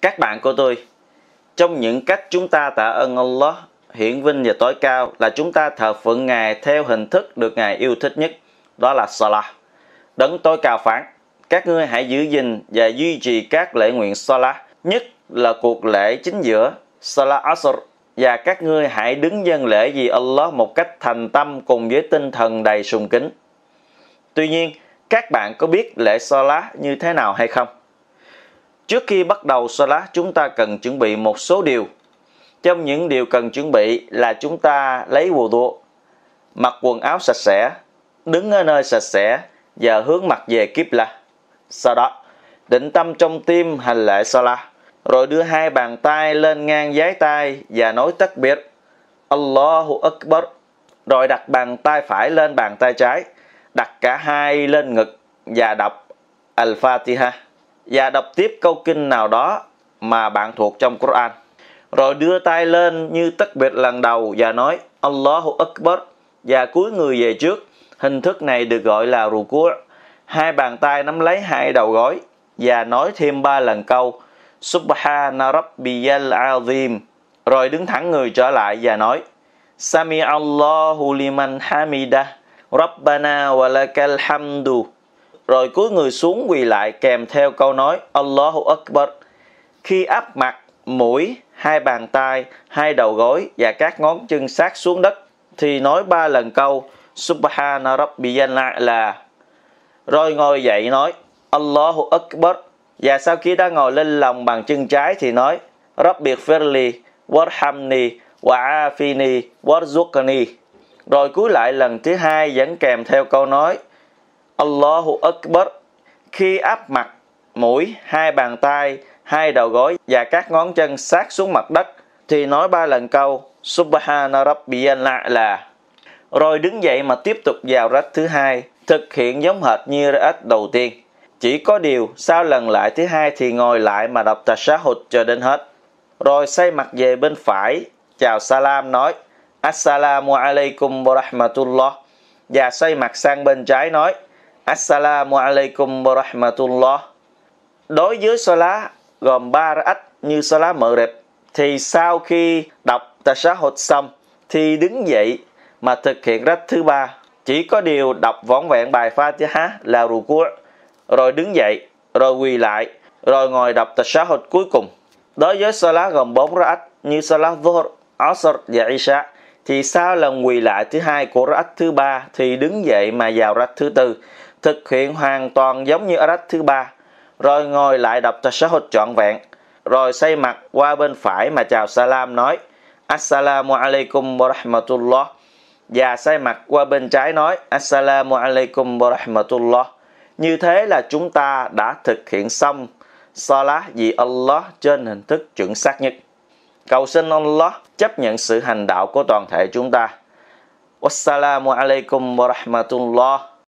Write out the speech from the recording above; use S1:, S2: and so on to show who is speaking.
S1: các bạn của tôi trong những cách chúng ta tạ ơn Allah hiển vinh và tối cao là chúng ta thờ phượng Ngài theo hình thức được Ngài yêu thích nhất, đó là Salah. Đấng tối cao phán, các ngươi hãy giữ gìn và duy trì các lễ nguyện Salah, nhất là cuộc lễ chính giữa Salah Asr và các ngươi hãy đứng dân lễ vì Allah một cách thành tâm cùng với tinh thần đầy sùng kính. Tuy nhiên, các bạn có biết lễ Salah như thế nào hay không? Trước khi bắt đầu Salat, chúng ta cần chuẩn bị một số điều. Trong những điều cần chuẩn bị là chúng ta lấy quần độ, mặc quần áo sạch sẽ, đứng ở nơi sạch sẽ và hướng mặt về kiếp la. Sau đó, định tâm trong tim hành lễ Salat, rồi đưa hai bàn tay lên ngang giái tay và nói tách biệt Allahu Akbar, rồi đặt bàn tay phải lên bàn tay trái, đặt cả hai lên ngực và đọc Al-Fatiha và đọc tiếp câu kinh nào đó mà bạn thuộc trong Quran. Rồi đưa tay lên như tất biệt lần đầu và nói Allahu Akbar và cúi người về trước. Hình thức này được gọi là ruku. Hai bàn tay nắm lấy hai đầu gối và nói thêm ba lần câu Subhana Rabbiyal Azim. Rồi đứng thẳng người trở lại và nói Sami Allahu liman hamida Rabbana walakal hamdu rồi cúi người xuống quỳ lại kèm theo câu nói Allahu Akbar. Khi áp mặt, mũi, hai bàn tay, hai đầu gối và các ngón chân sát xuống đất thì nói ba lần câu Subhana Rabbiyal A'la. Rồi ngồi dậy nói Allahu Akbar và sau khi đã ngồi lên lòng bằng chân trái thì nói Rabbi Firli, Warhamni, Wa'afini, Warzuqni. Rồi cúi lại lần thứ hai vẫn kèm theo câu nói Allahu Akbar khi áp mặt mũi, hai bàn tay, hai đầu gối và các ngón chân sát xuống mặt đất thì nói ba lần câu Subhana Rabbiyal A'la. Rồi đứng dậy mà tiếp tục vào rách thứ hai, thực hiện giống hệt như rách đầu tiên. Chỉ có điều, sau lần lại thứ hai thì ngồi lại mà đọc tashahhud cho đến hết. Rồi xoay mặt về bên phải, chào salam nói Assalamu alaikum wa rahmatullah và xoay mặt sang bên trái nói Assalamu alaikum wa rahmatullah. Đối với salat gồm 3 ra'at như salat mở rệp thì sau khi đọc tashahhud xong thì đứng dậy mà thực hiện rách thứ ba chỉ có điều đọc vỏn vẹn bài Fatiha là ruku rồi đứng dậy rồi quỳ lại rồi ngồi đọc tashahhud cuối cùng đối với salat gồm 4 ra'at như salat dhuhr asr và isha thì sau lần quỳ lại thứ hai của ra'at thứ ba thì đứng dậy mà vào ra'at thứ tư thực hiện hoàn toàn giống như arat thứ ba rồi ngồi lại đọc hột trọn vẹn rồi xoay mặt qua bên phải mà chào salam nói assalamu alaikum wa rahmatullah và xoay mặt qua bên trái nói assalamu alaikum wa rahmatullah như thế là chúng ta đã thực hiện xong salat vì Allah trên hình thức chuẩn xác nhất cầu xin Allah chấp nhận sự hành đạo của toàn thể chúng ta wassalamu alaikum wa rahmatullah